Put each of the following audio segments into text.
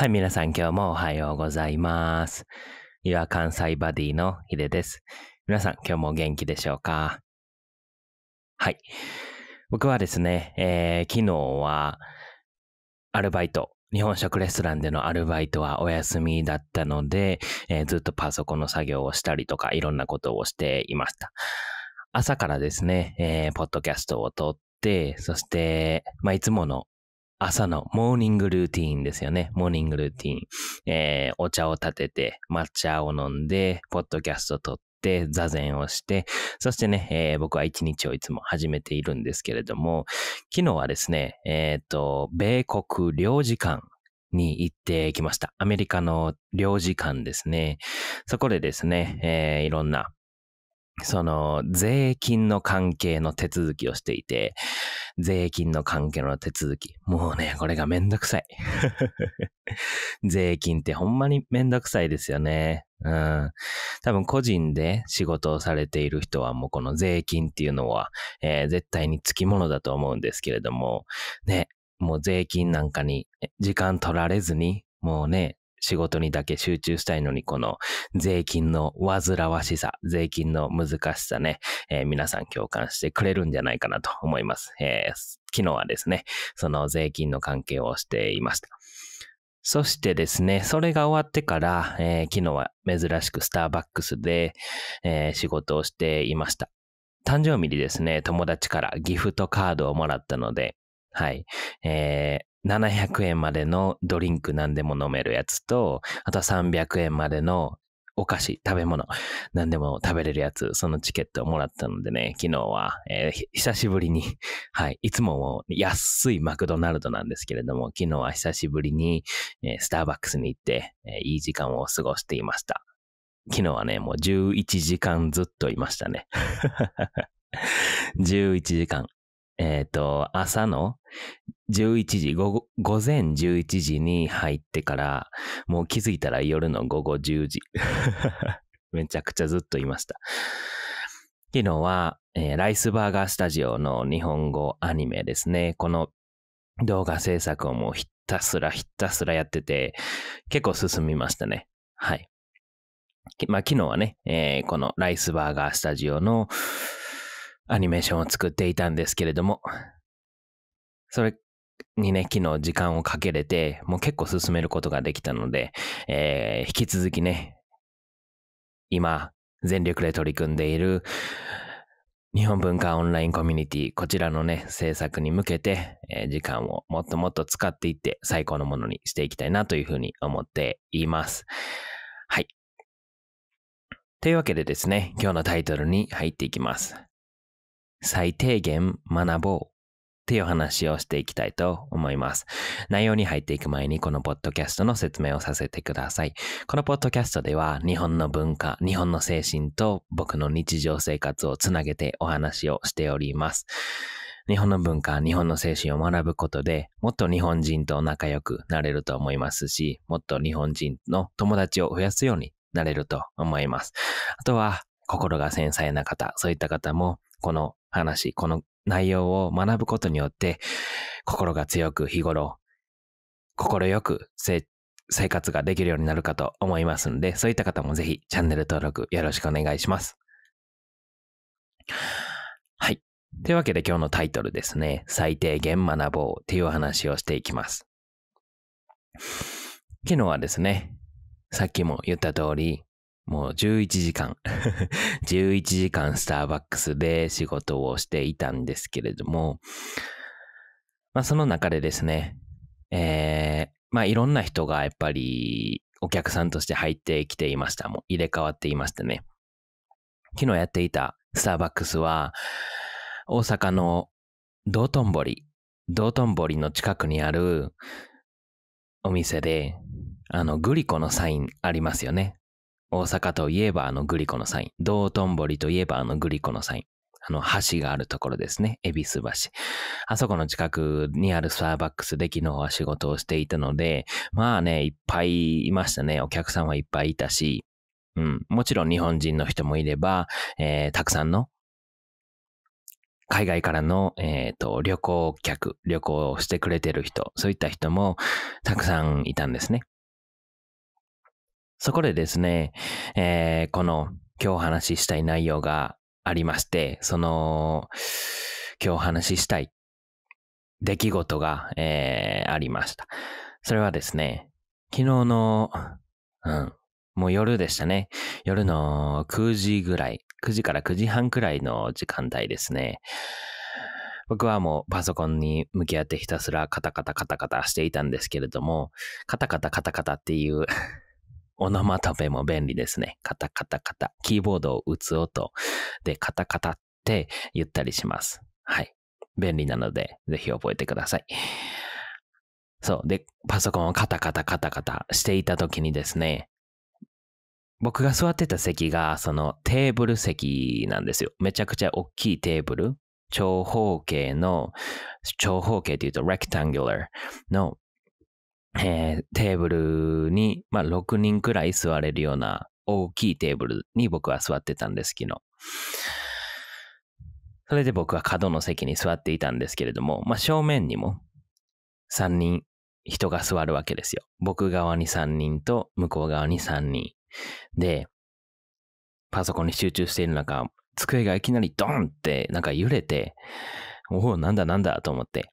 はい、皆さん今日もおはようございます。岩関西バディのヒデです。皆さん今日も元気でしょうかはい。僕はですね、えー、昨日はアルバイト、日本食レストランでのアルバイトはお休みだったので、えー、ずっとパソコンの作業をしたりとかいろんなことをしていました。朝からですね、えー、ポッドキャストを撮って、そして、まあ、いつもの朝のモーニングルーティーンですよね。モーニングルーティーン。えー、お茶を立てて、抹茶を飲んで、ポッドキャスト撮って、座禅をして、そしてね、えー、僕は一日をいつも始めているんですけれども、昨日はですね、えっ、ー、と、米国領事館に行ってきました。アメリカの領事館ですね。そこでですね、えー、いろんな、その、税金の関係の手続きをしていて、税金の関係の手続き。もうね、これがめんどくさい。税金ってほんまにめんどくさいですよね。うん。多分個人で仕事をされている人はもうこの税金っていうのは、えー、絶対につきものだと思うんですけれども、ね、もう税金なんかに時間取られずに、もうね、仕事にだけ集中したいのに、この税金の煩わしさ、税金の難しさね、えー、皆さん共感してくれるんじゃないかなと思います、えー。昨日はですね、その税金の関係をしていました。そしてですね、それが終わってから、えー、昨日は珍しくスターバックスで、えー、仕事をしていました。誕生日にですね、友達からギフトカードをもらったので、はい、えー、700円までのドリンク何でも飲めるやつと、あとは300円までのお菓子、食べ物、何でも食べれるやつ、そのチケットをもらったのでね、昨日は、えー、久しぶりに、はい、いつもも安いマクドナルドなんですけれども、昨日は久しぶりに、えー、スターバックスに行って、えー、いい時間を過ごしていました。昨日はね、もう11時間ずっといましたね。11 時間。えっ、ー、と、朝の11時、午前11時に入ってから、もう気づいたら夜の午後10時。めちゃくちゃずっといました。昨日は、えー、ライスバーガースタジオの日本語アニメですね。この動画制作をもうひたすらひたすらやってて、結構進みましたね。はい。まあ、昨日はね、えー、このライスバーガースタジオの、アニメーションを作っていたんですけれども、それにね、昨日時間をかけれて、もう結構進めることができたので、えー、引き続きね、今、全力で取り組んでいる日本文化オンラインコミュニティ、こちらのね、制作に向けて、えー、時間をもっともっと使っていって最高のものにしていきたいなというふうに思っています。はい。というわけでですね、今日のタイトルに入っていきます。最低限学ぼうっていう話をしていきたいと思います。内容に入っていく前にこのポッドキャストの説明をさせてください。このポッドキャストでは日本の文化、日本の精神と僕の日常生活をつなげてお話をしております。日本の文化、日本の精神を学ぶことでもっと日本人と仲良くなれると思いますし、もっと日本人の友達を増やすようになれると思います。あとは、心が繊細な方、そういった方も、この話、この内容を学ぶことによって、心が強く日頃、心よく生活ができるようになるかと思いますので、そういった方もぜひチャンネル登録よろしくお願いします。はい。というわけで今日のタイトルですね、最低限学ぼうっていう話をしていきます。昨日はですね、さっきも言った通り、もう11時間11 時間スターバックスで仕事をしていたんですけれども、まあその中でですね、えー、まあいろんな人がやっぱりお客さんとして入ってきていました。もう入れ替わっていましてね。昨日やっていたスターバックスは、大阪の道頓堀、道頓堀の近くにあるお店で、あの、グリコのサインありますよね。大阪といえばあのグリコのサイン。道頓堀といえばあのグリコのサイン。あの橋があるところですね。恵比寿橋。あそこの近くにあるスターバックスで昨日は仕事をしていたので、まあね、いっぱいいましたね。お客さんはいっぱいいたし、うん、もちろん日本人の人もいれば、えー、たくさんの海外からの、えっ、ー、と旅行客、旅行をしてくれてる人、そういった人もたくさんいたんですね。そこでですね、えー、この今日お話ししたい内容がありまして、その、今日お話ししたい出来事が、えー、ありました。それはですね、昨日の、うん、もう夜でしたね。夜の9時ぐらい、9時から9時半くらいの時間帯ですね。僕はもうパソコンに向き合ってひたすらカタカタカタカタしていたんですけれども、カタカタカタカタっていうオノマトペも便利ですね。カタカタカタ。キーボードを打つ音でカタカタって言ったりします。はい。便利なので、ぜひ覚えてください。そう。で、パソコンをカタカタカタカタしていた時にですね、僕が座ってた席が、そのテーブル席なんですよ。めちゃくちゃ大きいテーブル。長方形の、長方形とい言うと rectangular のえー、テーブルに、まあ、6人くらい座れるような大きいテーブルに僕は座ってたんですけど、それで僕は角の席に座っていたんですけれども、まあ、正面にも3人人が座るわけですよ。僕側に3人と向こう側に3人。で、パソコンに集中している中、机がいきなりドンってなんか揺れて、おお、なんだなんだと思って、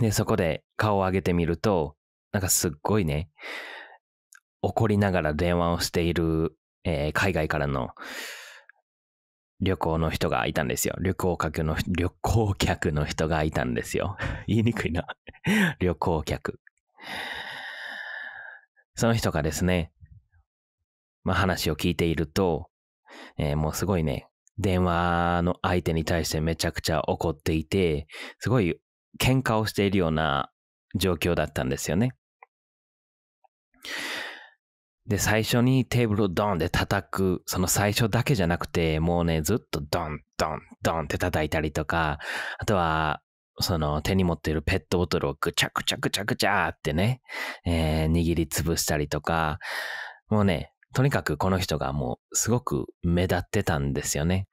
で、そこで顔を上げてみると、なんかすっごいね、怒りながら電話をしている、えー、海外からの旅行の人がいたんですよ。旅行客の、旅行客の人がいたんですよ。言いにくいな 旅行客。その人がですね、まあ話を聞いていると、えー、もうすごいね、電話の相手に対してめちゃくちゃ怒っていて、すごい喧嘩をしているような状況だったんですよね。で、最初にテーブルをドンで叩く、その最初だけじゃなくて、もうね、ずっとドン、ドン、ドンって叩いたりとか、あとは、その手に持っているペットボトルをぐちゃぐちゃぐちゃぐちゃってね、えー、握りつぶしたりとか、もうね、とにかくこの人がもうすごく目立ってたんですよね。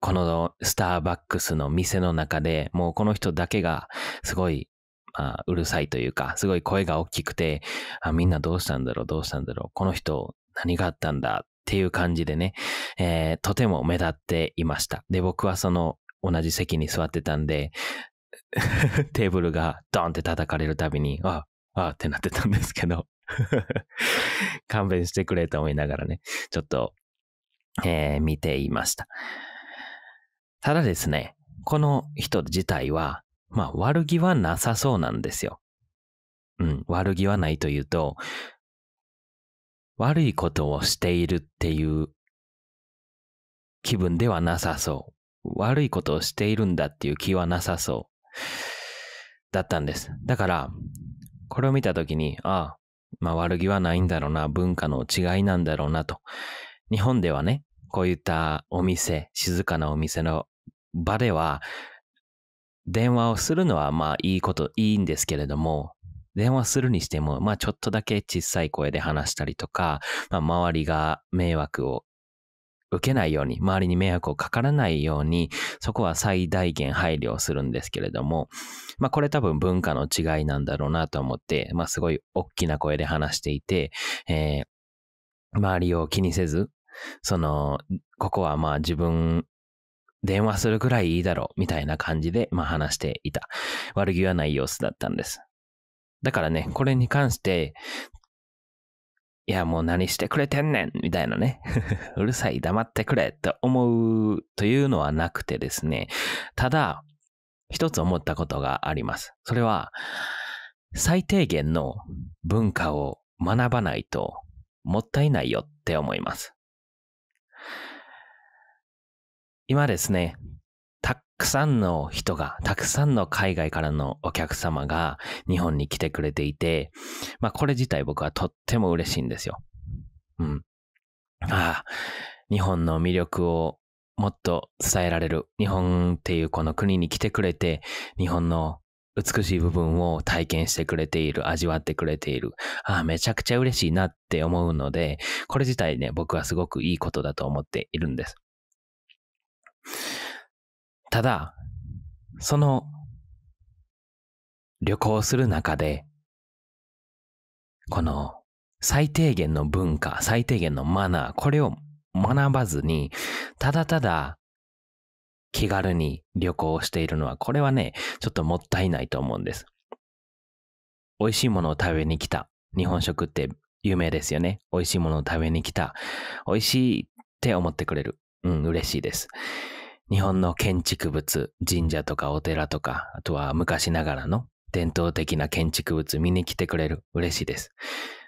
このスターバックスの店の中でもうこの人だけがすごい、まあ、うるさいというか、すごい声が大きくて、あみんなどうしたんだろう、どうしたんだろう、この人何があったんだっていう感じでね、えー、とても目立っていました。で、僕はその同じ席に座ってたんで、テーブルがドンって叩かれるたびに、あ、あってなってたんですけど 勘弁してくれと思いながらね、ちょっと、えー、見ていました。ただですね、この人自体は、まあ悪気はなさそうなんですよ。うん、悪気はないというと、悪いことをしているっていう気分ではなさそう。悪いことをしているんだっていう気はなさそう。だったんです。だから、これを見たときに、ああ、まあ悪気はないんだろうな、文化の違いなんだろうなと。日本ではね、こういったお店、静かなお店の場では、電話をするのはまあいいこと、いいんですけれども、電話するにしても、まあちょっとだけ小さい声で話したりとか、まあ周りが迷惑を受けないように、周りに迷惑をかからないように、そこは最大限配慮をするんですけれども、まあこれ多分文化の違いなんだろうなと思って、まあすごい大きな声で話していて、えー、周りを気にせず、その、ここはまあ自分、電話するくらいいいだろう、みたいな感じで、まあ話していた。悪気はない様子だったんです。だからね、これに関して、いや、もう何してくれてんねんみたいなね。うるさい、黙ってくれと思うというのはなくてですね。ただ、一つ思ったことがあります。それは、最低限の文化を学ばないともったいないよって思います。今ですね、たくさんの人が、たくさんの海外からのお客様が日本に来てくれていて、まあこれ自体僕はとっても嬉しいんですよ。うん。ああ、日本の魅力をもっと伝えられる。日本っていうこの国に来てくれて、日本の美しい部分を体験してくれている、味わってくれている。ああ、めちゃくちゃ嬉しいなって思うので、これ自体ね、僕はすごくいいことだと思っているんです。ただ、その旅行する中で、この最低限の文化、最低限のマナー、これを学ばずに、ただただ気軽に旅行をしているのは、これはね、ちょっともったいないと思うんです。美味しいものを食べに来た。日本食って有名ですよね。美味しいものを食べに来た。美味しいって思ってくれる。うん、嬉しいです。日本の建築物、神社とかお寺とか、あとは昔ながらの伝統的な建築物見に来てくれる。嬉しいです。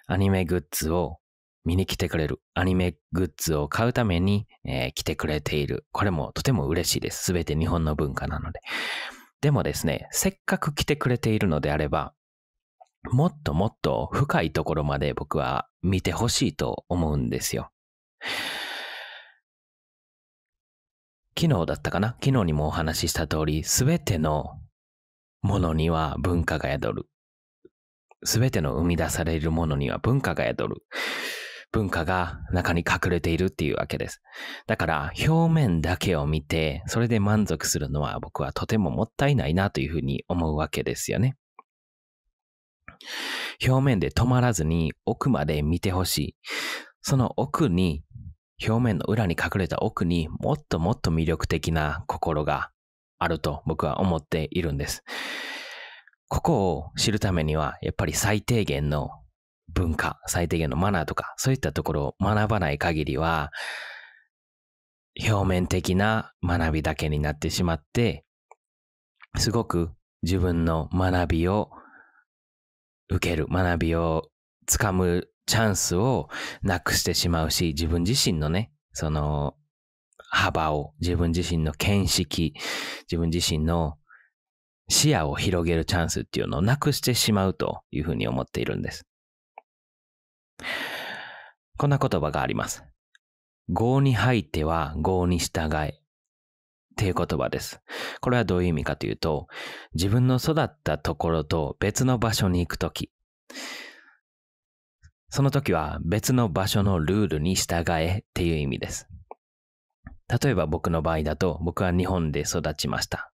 アニメグッズを見に来てくれる、アニメグッズを買うために、えー、来てくれている。これもとても嬉しいです。すべて日本の文化なので。でもですね、せっかく来てくれているのであれば、もっともっと深いところまで僕は見てほしいと思うんですよ。昨日だったかな昨日にもお話しした通り、すべてのものには文化が宿る。すべての生み出されるものには文化が宿る。文化が中に隠れているっていうわけです。だから表面だけを見て、それで満足するのは僕はとてももったいないなというふうに思うわけですよね。表面で止まらずに奥まで見てほしい。その奥に、表面の裏に隠れた奥にもっともっと魅力的な心があると僕は思っているんです。ここを知るためには、やっぱり最低限の文化、最低限のマナーとか、そういったところを学ばない限りは、表面的な学びだけになってしまって、すごく自分の学びを受ける、学びをつかむチャンスをなくしてしまうし、自分自身のね、その幅を、自分自身の見識、自分自身の視野を広げるチャンスっていうのをなくしてしまうというふうに思っているんです。こんな言葉があります。合に入っては合に従え。っていう言葉です。これはどういう意味かというと、自分の育ったところと別の場所に行くとき、その時は別の場所のルールに従えっていう意味です。例えば僕の場合だと、僕は日本で育ちました。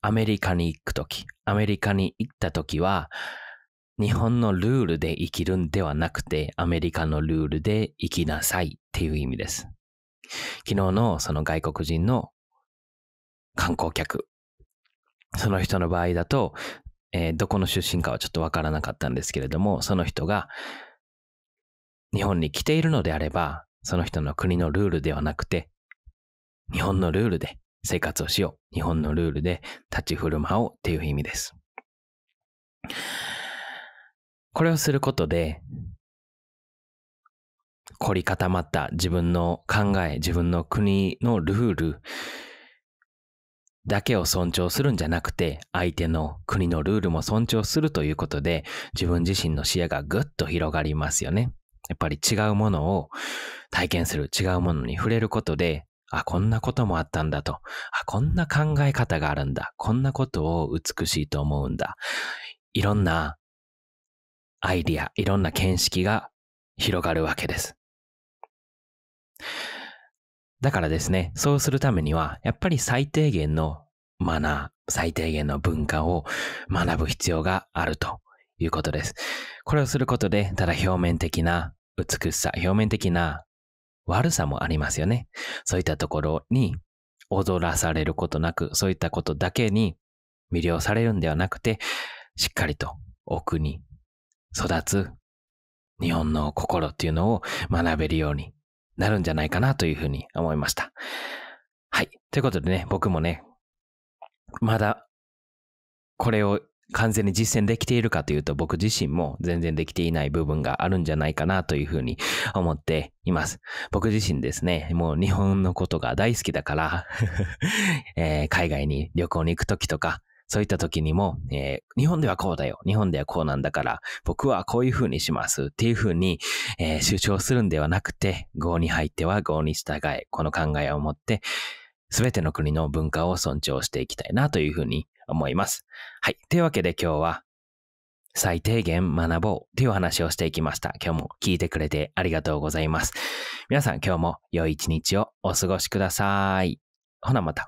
アメリカに行くとき、アメリカに行ったときは、日本のルールで生きるんではなくて、アメリカのルールで生きなさいっていう意味です。昨日のその外国人の観光客。その人の場合だと、えー、どこの出身かはちょっとわからなかったんですけれども、その人が日本に来ているのであれば、その人の国のルールではなくて、日本のルールで生活をしよう。日本のルールで立ち振る舞おうっていう意味です。これをすることで、凝り固まった自分の考え、自分の国のルールだけを尊重するんじゃなくて、相手の国のルールも尊重するということで、自分自身の視野がぐっと広がりますよね。やっぱり違うものを体験する、違うものに触れることで、あ、こんなこともあったんだと。あ、こんな考え方があるんだ。こんなことを美しいと思うんだ。いろんなアイディア、いろんな見識が広がるわけです。だからですね、そうするためには、やっぱり最低限のマナー、最低限の文化を学ぶ必要があるということです。これをすることで、ただ表面的な美しさ、表面的な悪さもありますよね。そういったところに踊らされることなく、そういったことだけに魅了されるんではなくて、しっかりと奥に育つ日本の心っていうのを学べるようになるんじゃないかなというふうに思いました。はい。ということでね、僕もね、まだこれを完全に実践できているかというと僕自身も全然できていない部分があるんじゃないかなというふうに思っています。僕自身ですね、もう日本のことが大好きだから えー、海外に旅行に行くときとか、そういった時にも、えー、日本ではこうだよ。日本ではこうなんだから、僕はこういうふうにしますっていうふうに、えー、主張するんではなくて、合に入っては合に従え、この考えを持って、すべての国の文化を尊重していきたいなというふうに思います。はい。というわけで今日は、最低限学ぼうというお話をしていきました。今日も聞いてくれてありがとうございます。皆さん今日も良い一日をお過ごしください。ほなまた。